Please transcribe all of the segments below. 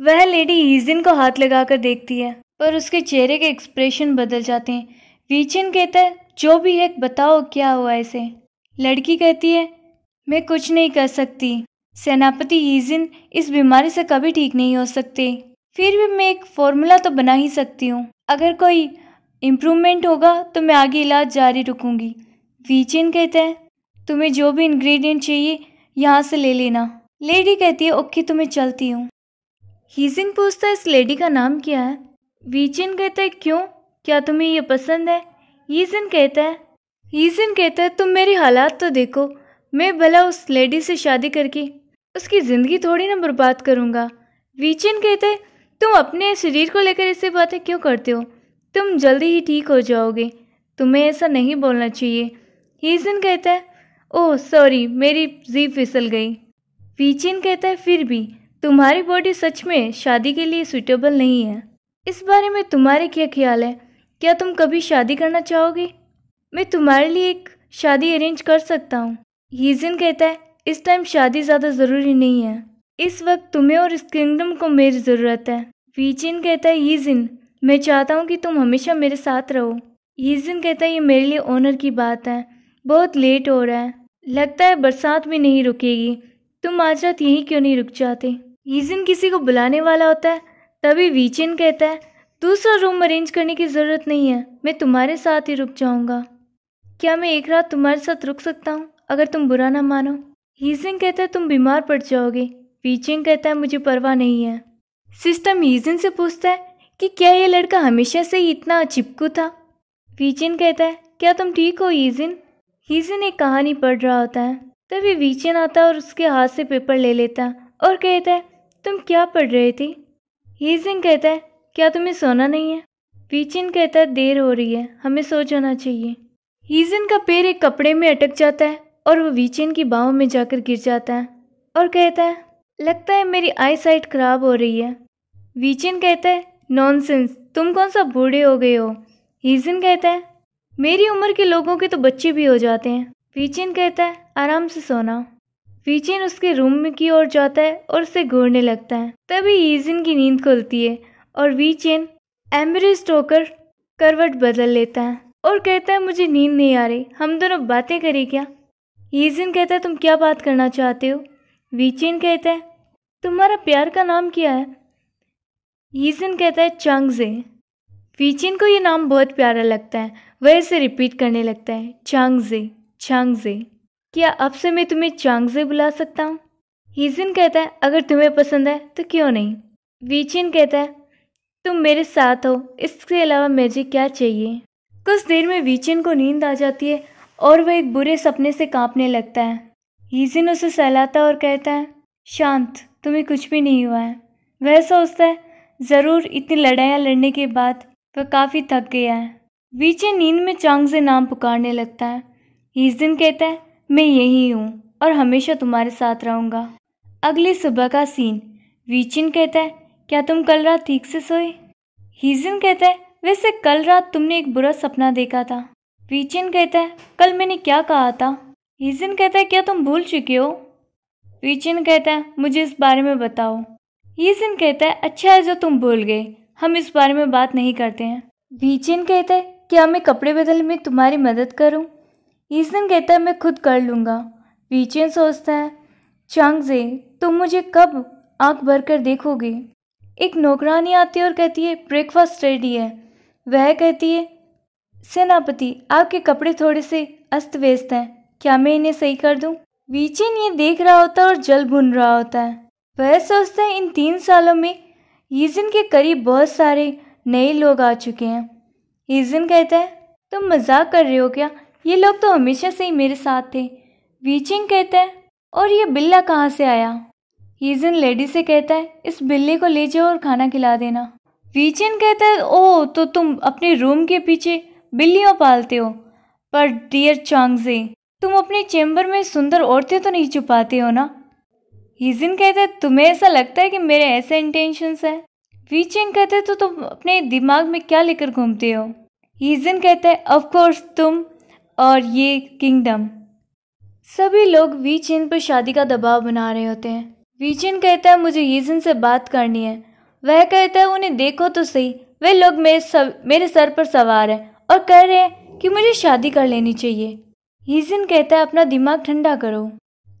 वह lady eigen को हाथ लगाकर देखती है पर उसके चेहरे के एक्सप्रेशन बदल जाते हैं वीचिन कहता है जो भी है बताओ क्या हुआ इसे लड़की कहती है मैं कुछ नहीं कर सकती सेनापति ईजिन इस बीमारी से कभी ठीक नहीं हो सकते फिर भी मैं एक फॉर्मूला तो बना ही सकती हूँ अगर कोई इम्प्रूवमेंट होगा तो मैं आगे इलाज जारी रखूंगी वीचिन कहता है तुम्हें जो भी इंग्रेडिएंट चाहिए यहाँ से ले लेना लेडी कहती है ओके तुम्हें तो चलती हूँ हीजिंग पूछता है इस लेडी का नाम क्या है वीचिन कहता है क्यों क्या तुम्हें ये पसंद है हीजिन कहता है हीजिन कहता है तुम मेरी हालात तो देखो मैं भला उस लेडी से शादी करके उसकी ज़िंदगी थोड़ी ना बर्बाद करूँगा वीचिन कहते है तुम अपने शरीर को लेकर ऐसी बातें क्यों करते हो तुम जल्दी ही ठीक हो जाओगे तुम्हें ऐसा नहीं बोलना चाहिए हीजन कहता है ओह सॉरी मेरी जीप फिसल गई वीचिन कहता है फिर भी तुम्हारी बॉडी सच में शादी के लिए सुटेबल नहीं है इस बारे में तुम्हारे क्या ख्याल है क्या तुम कभी शादी करना चाहोगे मैं तुम्हारे लिए एक शादी अरेंज कर सकता हूँ हीजन कहता है इस टाइम शादी ज़्यादा ज़रूरी नहीं है इस वक्त तुम्हें और इस किंगडम को मेरी ज़रूरत है वीचिन कहता है यीजिन मैं चाहता हूँ कि तुम हमेशा मेरे साथ रहो यीजिन कहता है ये मेरे लिए ऑनर की बात है बहुत लेट हो रहा है लगता है बरसात भी नहीं रुकेगी तुम आज रात यहीं क्यों नहीं रुक जाते ईजिन किसी को बुलाने वाला होता है तभी वीचिन कहता है दूसरा रूम अरेंज करने की ज़रूरत नहीं है मैं तुम्हारे साथ ही रुक जाऊंगा क्या मैं एक रात तुम्हारे साथ रुक सकता हूँ अगर तुम बुरा ना मानो हीजिन कहता है तुम बीमार पड़ जाओगे वीचिन कहता है मुझे परवाह नहीं है सिस्टम हीजिन से पूछता है कि क्या ये लड़का हमेशा से ही इतना चिपकू था वीचिन कहता है क्या तुम ठीक हो ईजिन हीजिन एक कहानी पढ़ रहा होता है तभी वीचिन आता है और उसके हाथ से पेपर ले लेता और कहता है तुम क्या पढ़ रहे थी सिंह कहता है क्या तुम्हें सोना नहीं है वीचिन कहता है देर हो रही है हमें सो जाना चाहिए हीजिन का पैर एक कपड़े में अटक जाता है और वो वीचिन की बाहों में जाकर गिर जाता है और कहता है लगता है मेरी आई साइट खराब हो रही है वीचिन कहता है नॉनसेंस तुम कौन सा बूढ़े हो गए हो हीजिन कहता है मेरी उम्र के लोगों के तो बच्चे भी हो जाते हैं वीचिन कहता है आराम से सोना फीचिन उसके रूम की ओर जाता है और उसे घूरने लगता है तभी ईजिन की नींद खुलती है और वीचिन एम्बरेस्ट होकर करवट बदल लेता है और कहता है मुझे नींद नहीं आ रही हम दोनों बातें करें क्या ईजिन कहता है तुम क्या बात करना चाहते हो वीचिन कहता है तुम्हारा प्यार का नाम क्या है ईजिन कहता है चांगजे वीचिन को ये नाम बहुत प्यारा लगता है वह इसे रिपीट करने लगता है चांगजे चांगजे क्या अब से मैं तुम्हें चांगजे बुला सकता हूँ हीजिन कहता है अगर तुम्हें पसंद है तो क्यों नहीं वीचिन कहता है तुम मेरे साथ हो इसके अलावा मुझे क्या चाहिए कुछ देर में वीचिन को नींद आ जाती है और वह एक बुरे सपने से कांपने लगता है हीजिन उसे सहलाता और कहता है शांत तुम्हें कुछ भी नहीं हुआ है वह सोचता है ज़रूर इतनी लड़ाइयाँ लड़ने के बाद वह काफ़ी थक गया है वीचिन नींद में चांगजे नाम पुकारने लगता है हीजिन कहता है मैं यही हूँ और हमेशा तुम्हारे साथ रहूँगा अगली सुबह का सीन वीचिन कहता है क्या तुम कल रात ठीक से सोए हीजिन कहता है वैसे कल रात तुमने एक बुरा सपना देखा था वीचिन कहता है कल मैंने क्या कहा था हीजिन कहता है क्या तुम भूल चुके हो वीचिन कहता है मुझे इस बारे में बताओ हीजिन कहता है अच्छा है जो तुम भूल गए हम इस बारे में बात नहीं करते हैं वीचिन कहता है क्या मैं कपड़े बदलने में तुम्हारी मदद करूं? ईसन कहता है मैं खुद कर लूँगा वीचेन सोचता है चांगजे तुम मुझे कब आँख भर कर देखोगे एक नौकरानी आती है और कहती है ब्रेकफास्ट रेडी है वह कहती है सेनापति आपके कपड़े थोड़े से अस्त व्यस्त हैं क्या मैं इन्हें सही कर दूं? वीचेन ये देख रहा होता है और जल भुन रहा होता है वह सोचता है इन तीन सालों में ईजन के करीब बहुत सारे नए लोग आ चुके हैं ईजन कहता है तुम मजाक कर रहे हो क्या ये लोग तो हमेशा से ही मेरे साथ थे वीचिंग कहता है और ये बिल्ला कहाँ से आया हीजन लेडी से कहता है इस बिल्ले को ले जाओ और खाना खिला देना वीचिन कहता है ओ तो तुम अपने रूम के पीछे बिल्लियों पालते हो पर डियर चांगजे तुम अपने चैम्बर में सुंदर औरतें तो नहीं छुपाते हो ना हीजिन कहता है तुम्हें ऐसा लगता है कि मेरे ऐसे इंटेंशंस हैं वीचिन कहते तो तुम अपने दिमाग में क्या लेकर घूमते हो हीजिन कहता है ऑफ कोर्स तुम और ये किंगडम सभी लोग वीचिन पर शादी का दबाव बना रहे होते हैं वीचिन कहता है मुझे यीजन से बात करनी है वह कहता है उन्हें देखो तो सही वे लोग मेरे सब मेरे सर पर सवार हैं और कह रहे हैं कि मुझे शादी कर लेनी चाहिए हीजन कहता है अपना दिमाग ठंडा करो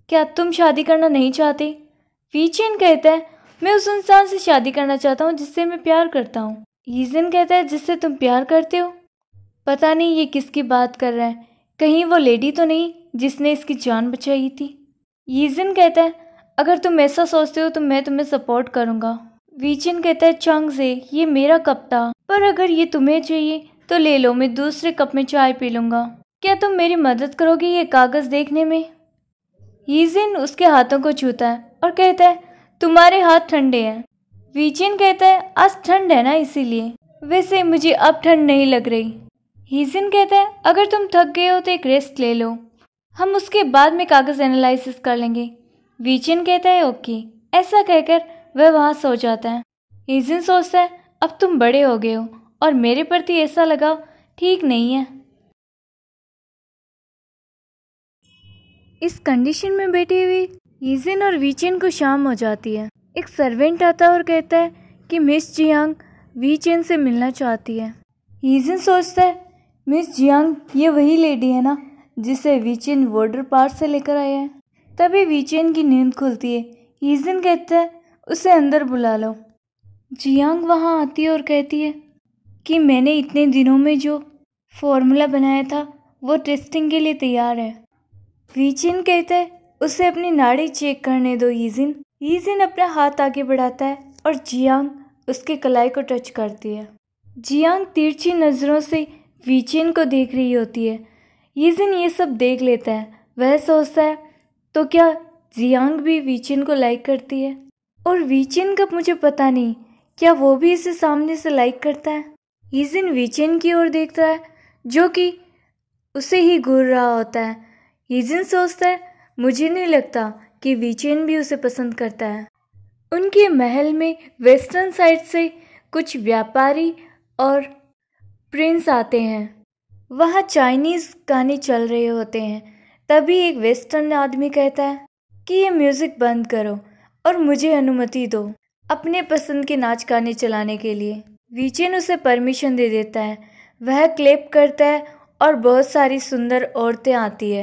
क्या तुम शादी करना नहीं चाहते वीचिन कहता है मैं उस इंसान से शादी करना चाहता हूँ जिससे मैं प्यार करता हूँ हीजन कहता है जिससे तुम प्यार करते हो पता नहीं ये किसकी बात कर रहा है कहीं वो लेडी तो नहीं जिसने इसकी जान बचाई थी यीजिन कहता है अगर तुम ऐसा सोचते हो तो मैं तुम्हें सपोर्ट करूंगा वीचिन कहता है चांगजे ये मेरा कप था पर अगर ये तुम्हें चाहिए तो ले लो मैं दूसरे कप में चाय पी लूंगा क्या तुम मेरी मदद करोगे ये कागज़ देखने में यीजिन उसके हाथों को छूता है और कहता है तुम्हारे हाथ ठंडे हैं वीचिन कहता है आज ठंड है ना इसीलिए वैसे मुझे अब ठंड नहीं लग रही हीजिन कहता है अगर तुम थक गए हो तो एक रेस्ट ले लो हम उसके बाद में कागज़ एनालिसिस कर लेंगे वीचिन कहता है ओके ऐसा कहकर वह वहाँ सो जाता है हीजिन सोचता है अब तुम बड़े हो गए हो और मेरे प्रति ऐसा लगाव ठीक नहीं है इस कंडीशन में बैठे हुई हीजिन और वीचिन को शाम हो जाती है एक सर्वेंट आता और कहता है कि मिस जियांग वीचिन से मिलना चाहती है हीजिन सोचता है मिस जियांग ये वही लेडी है ना जिसे वीचेन बॉर्डर पार से लेकर आया है तभी वीचेन की नींद खुलती है ईजन कहता है उसे अंदर बुला लो जियांग वहाँ आती है और कहती है कि मैंने इतने दिनों में जो फॉर्मूला बनाया था वो टेस्टिंग के लिए तैयार है वीचिन कहता है उसे अपनी नाड़ी चेक करने दो ईजिन ईजिन अपना हाथ आगे बढ़ाता है और जियांग उसके कलाई को टच करती है जियांग तिरछी नज़रों से वीचेन को देख रही होती है यीजिन ये सब देख लेता है वह सोचता है तो क्या जियांग भी वीचेन को लाइक करती है और वीचेन का मुझे पता नहीं क्या वो भी इसे सामने से लाइक करता है यीजिन वीचेन की ओर देखता है जो कि उसे ही घूर रहा होता है यीजिन सोचता है मुझे नहीं लगता कि वीचेन भी उसे पसंद करता है उनके महल में वेस्टर्न साइड से कुछ व्यापारी और प्रिंस आते हैं वह चाइनीज़ गाने चल रहे होते हैं तभी एक वेस्टर्न आदमी कहता है कि ये म्यूज़िक बंद करो और मुझे अनुमति दो अपने पसंद के नाच गाने चलाने के लिए वीचेन उसे परमिशन दे देता है वह क्लेप करता है और बहुत सारी सुंदर औरतें आती है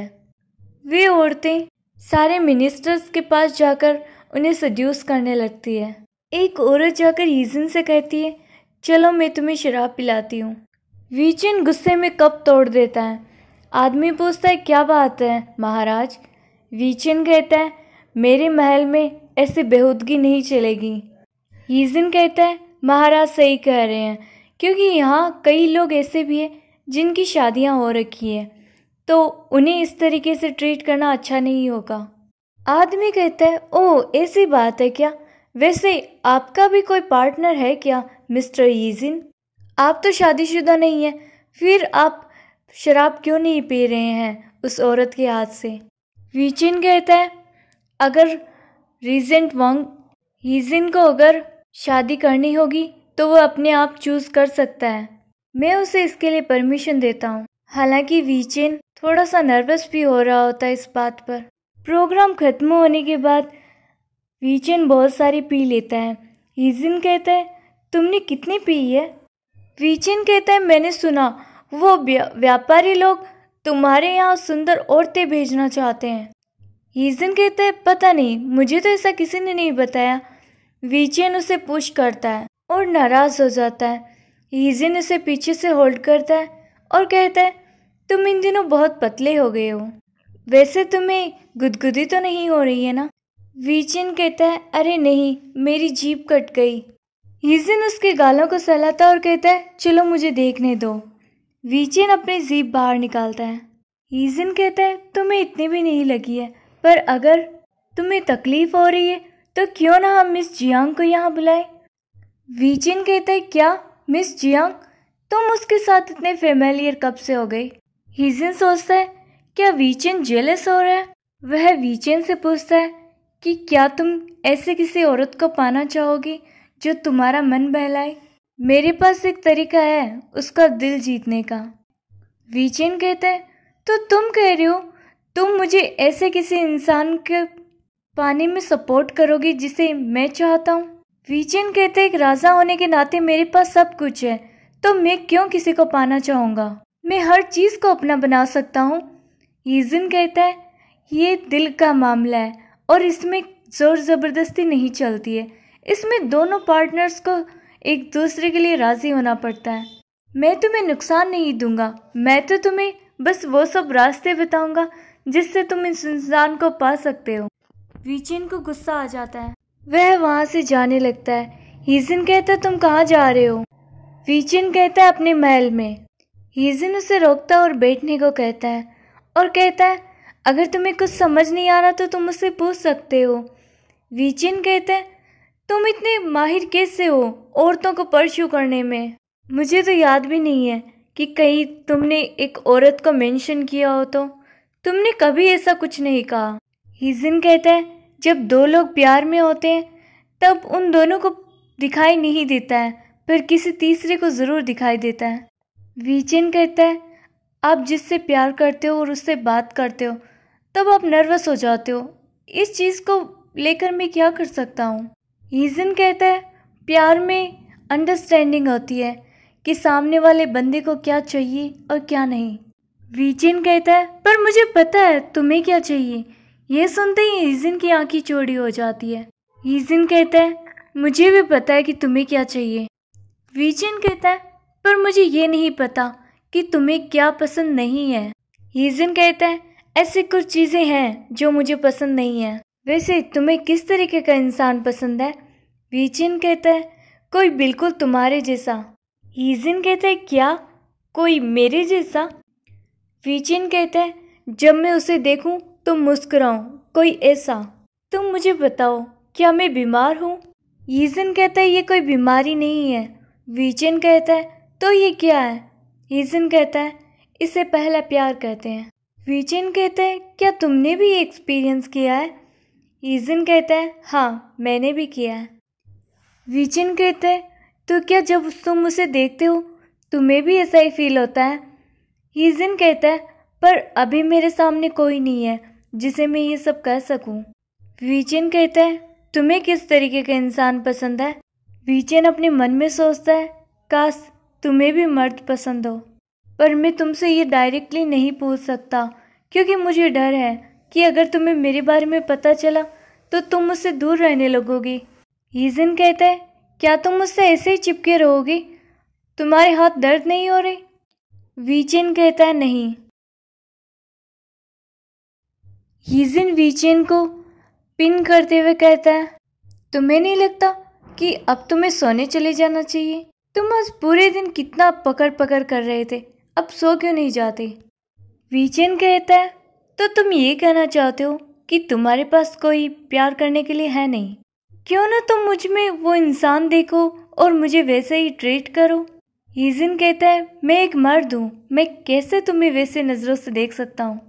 वे औरतें सारे मिनिस्टर्स के पास जाकर उन्हें सड्यूस करने लगती है एक औरत जाकर ईजन से कहती है चलो मैं तुम्हें शराब पिलाती हूँ वीचिन गुस्से में कप तोड़ देता है आदमी पूछता है क्या बात है महाराज वीचिन कहता है मेरे महल में ऐसी बेहूदगी नहीं चलेगी यीजिन कहता है महाराज सही कह रहे हैं क्योंकि यहाँ कई लोग ऐसे भी हैं जिनकी शादियाँ हो रखी है तो उन्हें इस तरीके से ट्रीट करना अच्छा नहीं होगा आदमी कहता है ओ ऐसी बात है क्या वैसे आपका भी कोई पार्टनर है क्या मिस्टर यीजिन आप तो शादीशुदा नहीं हैं फिर आप शराब क्यों नहीं पी रहे हैं उस औरत के हाथ से वीचिन कहता है अगर रीजेंट वॉन्ग हीजिन को अगर शादी करनी होगी तो वह अपने आप चूज कर सकता है मैं उसे इसके लिए परमिशन देता हूँ हालांकि वीचेन थोड़ा सा नर्वस भी हो रहा होता है इस बात पर प्रोग्राम खत्म होने के बाद वीचेन बहुत सारी पी लेता है हीजिन कहता है तुमने कितनी पी है वीचिन कहता है मैंने सुना वो व्यापारी लोग तुम्हारे यहाँ सुंदर औरतें भेजना चाहते हैं हीजन कहता है पता नहीं मुझे तो ऐसा किसी ने नहीं बताया वीचिन उसे पुश करता है और नाराज़ हो जाता है हीजन उसे पीछे से होल्ड करता है और कहता है तुम इन दिनों बहुत पतले हो गए हो वैसे तुम्हें गुदगुदी तो नहीं हो रही है ना वीचिन कहता है अरे नहीं मेरी जीप कट गई दिन उसके गालों को सहलाता और कहता है चलो मुझे देखने दो वीचिन अपनी जीप बाहर निकालता है हीजिन कहता है तुम्हें इतनी भी नहीं लगी है पर अगर तुम्हें तकलीफ हो रही है तो क्यों ना हम मिस जियांग को यहाँ बुलाएं वीचिन कहता है क्या मिस जियांग तुम उसके साथ इतने फेमेलियर कब से हो गई हिजिन सोचता है क्या वीचिन जेलस हो रहा है वह वीचिन से पूछता है कि क्या तुम ऐसे किसी औरत को पाना चाहोगी जो तुम्हारा मन बहलाए मेरे पास एक तरीका है उसका दिल जीतने का वीचेन कहते हैं तो तुम कह रहे हो तुम मुझे ऐसे किसी इंसान के पाने में सपोर्ट करोगी जिसे मैं चाहता हूँ वीचेन कहते एक राजा होने के नाते मेरे पास सब कुछ है तो मैं क्यों किसी को पाना चाहूँगा मैं हर चीज़ को अपना बना सकता हूँ ईजन कहता है ये दिल का मामला है और इसमें ज़ोर ज़बरदस्ती नहीं चलती है इसमें दोनों पार्टनर्स को एक दूसरे के लिए राज़ी होना पड़ता है मैं तुम्हें नुकसान नहीं दूंगा मैं तो तुम्हें बस वो सब रास्ते बताऊंगा जिससे तुम इस इंसान को पा सकते हो वीचिन को गुस्सा आ जाता है वह वहाँ से जाने लगता है हीजिन कहता तुम कहाँ जा रहे हो वीचिन कहता है अपने महल में हीजिन उसे रोकता है और बैठने को कहता है और कहता है अगर तुम्हें कुछ समझ नहीं आ रहा तो तुम उससे पूछ सकते हो वीचिन कहता है तुम इतने माहिर कैसे हो औरतों को परस्यू करने में मुझे तो याद भी नहीं है कि कहीं तुमने एक औरत को मेंशन किया हो तो तुमने कभी ऐसा कुछ नहीं कहा हिजन कहता है जब दो लोग प्यार में होते हैं तब उन दोनों को दिखाई नहीं देता है पर किसी तीसरे को ज़रूर दिखाई देता है वीचिन कहता है आप जिससे प्यार करते हो और उससे बात करते हो तब आप नर्वस हो जाते हो इस चीज़ को लेकर मैं क्या कर सकता हूँ ईजन कहता है प्यार में अंडरस्टैंडिंग होती है कि सामने वाले बंदे को क्या चाहिए और क्या नहीं वीचिन कहता है पर मुझे पता है तुम्हें क्या चाहिए यह सुनते ही ईजन की आंखें चोरी हो जाती है ईजन कहता है मुझे भी पता है कि तुम्हें क्या चाहिए वीचिन कहता है पर मुझे ये नहीं पता कि तुम्हें क्या पसंद नहीं है ईजन कहता है ऐसी कुछ चीज़ें हैं जो मुझे पसंद नहीं है वैसे तुम्हें किस तरीके का इंसान पसंद है वीचिन कहता है कोई बिल्कुल तुम्हारे जैसा ईजिन कहता है क्या कोई मेरे जैसा वीचिन कहता है जब मैं उसे देखूं तो मुस्कुराऊं कोई ऐसा तुम मुझे बताओ क्या मैं बीमार हूँ ईजन कहता है ये कोई बीमारी नहीं है वीचिन कहता है तो ये क्या है ईजन कहता है इसे पहला प्यार कहते हैं वीचिन कहते है क्या तुमने भी एक्सपीरियंस किया है ईजन कहता है हाँ मैंने भी किया है विजन कहते हैं तो क्या जब तुम उसे देखते हो तुम्हें भी ऐसा ही फील होता है ईजन कहता है पर अभी मेरे सामने कोई नहीं है जिसे मैं ये सब कह सकूं। विचिन कहता है तुम्हें किस तरीके का इंसान पसंद है विचिन अपने मन में सोचता है काश तुम्हें भी मर्द पसंद हो पर मैं तुमसे ये डायरेक्टली नहीं पूछ सकता क्योंकि मुझे डर है कि अगर तुम्हें मेरे बारे में पता चला तो तुम मुझसे दूर रहने लगोगी ईजन कहता है क्या तुम मुझसे ऐसे ही चिपके रहोगी तुम्हारे हाथ दर्द नहीं हो रहे वीचेन कहता है नहीं हीजिन वीचेन को पिन करते हुए कहता है तुम्हें नहीं लगता कि अब तुम्हें सोने चले जाना चाहिए तुम आज पूरे दिन कितना पकड़ पकड़ कर रहे थे अब सो क्यों नहीं जाते वीचेन कहता है तो तुम ये कहना चाहते हो कि तुम्हारे पास कोई प्यार करने के लिए है नहीं क्यों ना तुम मुझ में वो इंसान देखो और मुझे वैसे ही ट्रीट करो हीजिन कहता है मैं एक मर्द हूँ मैं कैसे तुम्हें वैसे नज़रों से देख सकता हूँ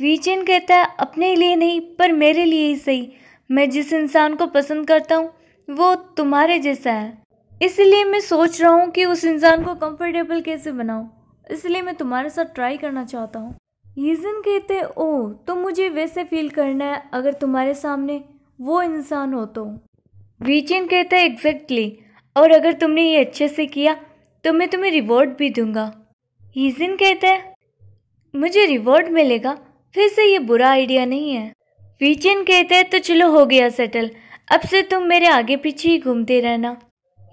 वीचिन कहता है अपने लिए नहीं पर मेरे लिए ही सही मैं जिस इंसान को पसंद करता हूँ वो तुम्हारे जैसा है इसलिए मैं सोच रहा हूँ कि उस इंसान को कंफर्टेबल कैसे बनाऊँ इसलिए मैं तुम्हारे साथ ट्राई करना चाहता हूँ यजन कहते ओ तो मुझे वैसे फील करना है अगर तुम्हारे सामने वो इंसान हो तो वीचिन कहता है एग्जैक्टली और अगर तुमने ये अच्छे से किया तो मैं तुम्हें रिवॉर्ड भी दूंगा ईजन कहता है मुझे रिवॉर्ड मिलेगा फिर से ये बुरा आइडिया नहीं है वीचिन कहता है तो चलो हो गया सेटल अब से तुम मेरे आगे पीछे ही घूमते रहना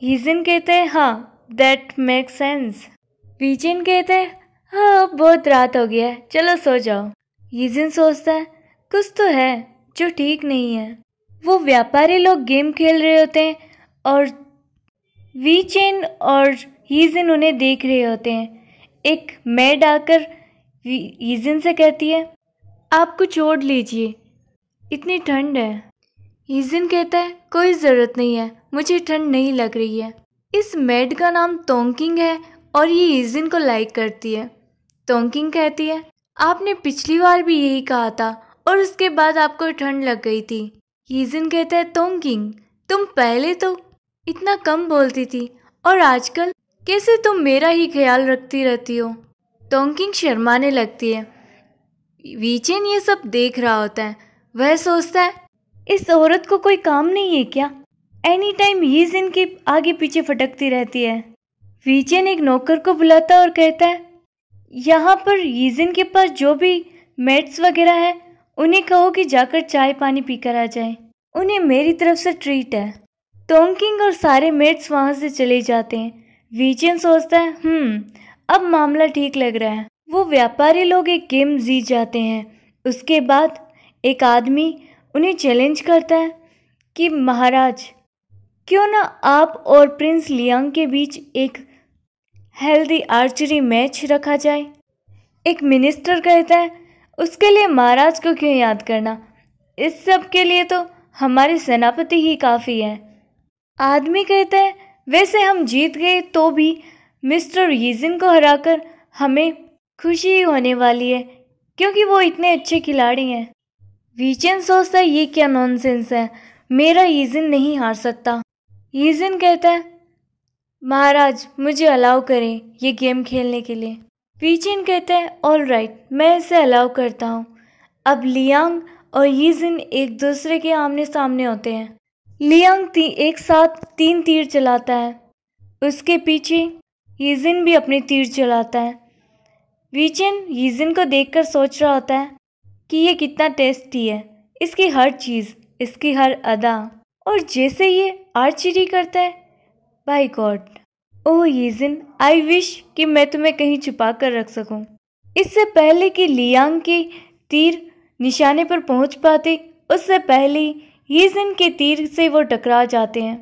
हीजन कहता है हाँ दैट मेक सेंस वीचिन कहता है हाँ अब बहुत रात हो गया है चलो सो जाओ यजिन सोचता है कुछ तो है जो ठीक नहीं है वो व्यापारी लोग गेम खेल रहे होते हैं और वी चेन और ईजिन उन्हें देख रहे होते हैं एक मैड आकर ईजिन से कहती है आप कुछ ओढ़ लीजिए इतनी ठंड है ईजिन कहता है कोई ज़रूरत नहीं है मुझे ठंड नहीं लग रही है इस मेड का नाम तोंकिंग है और ये ईजिन को लाइक करती है टोंकिंग कहती है आपने पिछली बार भी यही कहा था और उसके बाद आपको ठंड लग गई थी यीजिन कहता है टोंकिंग तुम पहले तो इतना कम बोलती थी और आजकल कैसे तुम मेरा ही ख्याल रखती रहती हो टोंकिंग शर्माने लगती है वीचेन ये सब देख रहा होता है वह सोचता है इस औरत को कोई काम नहीं है क्या एनी टाइम हीज के आगे पीछे फटकती रहती है वीचेन एक नौकर को बुलाता और कहता है यहाँ पर यीजिन के पास जो भी मेट्स वगैरह है उन्हें कहो कि जाकर चाय पानी पीकर आ जाए उन्हें मेरी तरफ से ट्रीट है टोंकिंग और सारे मेट्स वहाँ से चले जाते हैं वीचन सोचता है हम्म अब मामला ठीक लग रहा है वो व्यापारी लोग एक गेम जीत जाते हैं उसके बाद एक आदमी उन्हें चैलेंज करता है कि महाराज क्यों ना आप और प्रिंस लियांग के बीच एक हेल्दी आर्चरी मैच रखा जाए एक मिनिस्टर कहता है उसके लिए महाराज को क्यों याद करना इस सब के लिए तो हमारे सेनापति ही काफ़ी हैं आदमी कहते हैं वैसे हम जीत गए तो भी मिस्टर यीजिन को हराकर हमें खुशी होने वाली है क्योंकि वो इतने अच्छे खिलाड़ी हैं वीचन सोचता है ये क्या नॉनसेंस है मेरा यीजिन नहीं हार सकता यीजिन कहता है महाराज मुझे अलाउ करें ये गेम खेलने के लिए पीचिन कहते हैं ऑल राइट मैं इसे अलाउ करता हूँ अब लियांग और यीजिन एक दूसरे के आमने सामने होते हैं लियांग ती एक साथ तीन तीर चलाता है उसके पीछे यीजिन भी अपने तीर चलाता है वीचिन यीजिन को देखकर सोच रहा होता है कि ये कितना टेस्टी है इसकी हर चीज़ इसकी हर अदा और जैसे ये आर्चरी करता है by god oh Yejin I wish कि मैं तुम्हें कहीं छुपा कर रख सकूं। इससे पहले कि लियांग के तीर निशाने पर पहुंच पाते उससे पहले यीजिन के तीर से वो टकरा जाते हैं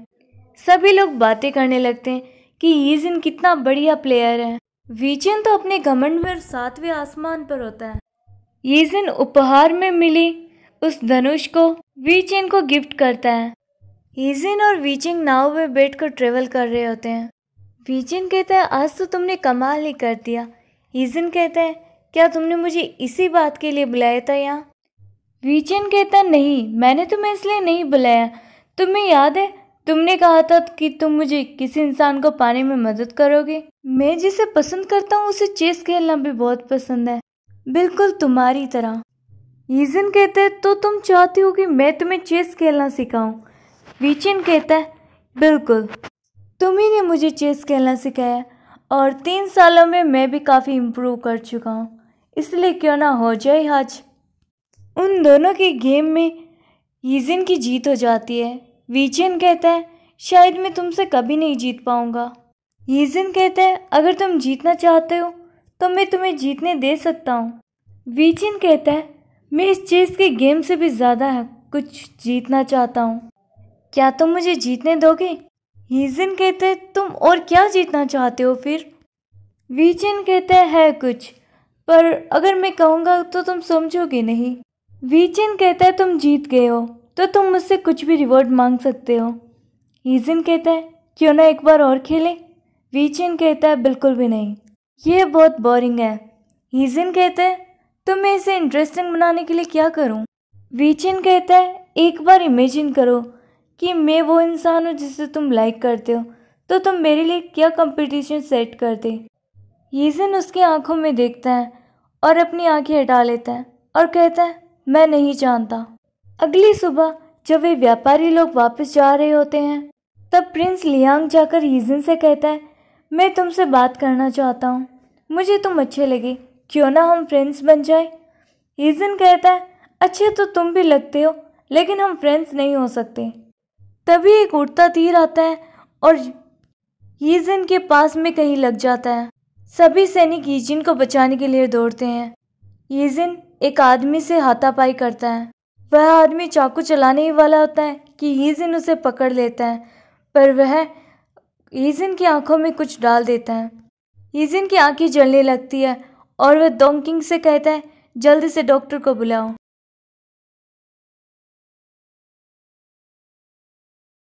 सभी लोग बातें करने लगते हैं कि यीजिन कितना बढ़िया प्लेयर है वीचिन तो अपने घमंड में सातवें आसमान पर होता है यीजिन उपहार में मिली उस धनुष को वीचिन को गिफ्ट करता है एजिन और वीचिंग नाव में बैठकर ट्रेवल कर रहे होते हैं वीचिंग कहता है आज तो तुमने कमाल ही कर दिया ईजिन कहता है क्या तुमने मुझे इसी बात के लिए बुलाया था यहाँ वीचिन कहता नहीं मैंने तुम्हें इसलिए नहीं बुलाया तुम्हें याद है तुमने कहा था कि तुम मुझे किसी इंसान को पाने में मदद करोगे मैं जिसे पसंद करता हूँ उसे चेस खेलना भी बहुत पसंद है बिल्कुल तुम्हारी तरह ईजन कहते हैं तो तुम चाहती हो कि मैं तुम्हें चेस खेलना सिखाऊं वीचिन कहता है बिल्कुल तुम्ही ने मुझे चेस खेलना सिखाया और तीन सालों में मैं भी काफ़ी इम्प्रूव कर चुका हूँ इसलिए क्यों ना हो जाए आज उन दोनों के गेम में ईजिन की जीत हो जाती है वीचिन कहता है शायद मैं तुमसे कभी नहीं जीत पाऊँगा ईजिन कहता है अगर तुम जीतना चाहते हो तो मैं तुम्हें जीतने दे सकता हूँ वीचिन कहता है मैं इस चेस के गेम से भी ज़्यादा कुछ जीतना चाहता हूँ क्या तुम मुझे जीतने दोगे हीजन कहते तुम और क्या जीतना चाहते हो फिर वीचिन कहता है कुछ पर अगर मैं कहूँगा तो तुम समझोगे नहीं वीचिन कहता है तुम जीत गए हो तो तुम मुझसे कुछ भी रिवॉर्ड मांग सकते हो हीजन कहता है क्यों ना एक बार और खेलें वीचिन कहता है बिल्कुल भी नहीं ये बहुत बोरिंग है हीजन कहते हैं तो मैं इसे इंटरेस्टिंग बनाने के लिए क्या करूं? वीचिन कहता है एक बार इमेजिन करो कि मैं वो इंसान हूँ जिसे तुम लाइक करते हो तो तुम मेरे लिए क्या कंपटीशन सेट करते यजन उसकी आंखों में देखता है और अपनी आंखें हटा लेता है और कहता है मैं नहीं जानता अगली सुबह जब वे व्यापारी लोग वापस जा रहे होते हैं तब प्रिंस लियांग जाकर यजन से कहता है मैं तुमसे बात करना चाहता हूँ मुझे तुम अच्छे लगे क्यों ना हम फ्रेंड्स बन जाए यजन कहता है अच्छे तो तुम भी लगते हो लेकिन हम फ्रेंड्स नहीं हो सकते तभी एक उड़ता तीर आता है और यीजिन के पास में कहीं लग जाता है सभी सैनिक यीजिन को बचाने के लिए दौड़ते हैं यीजिन एक आदमी से हाथापाई करता है वह आदमी चाकू चलाने ही वाला होता है कि यीजिन उसे पकड़ लेता है पर वह यीजिन की आंखों में कुछ डाल देता है यीजिन की आंखें जलने लगती है और वह डोंकिंग से कहता है जल्दी से डॉक्टर को बुलाओ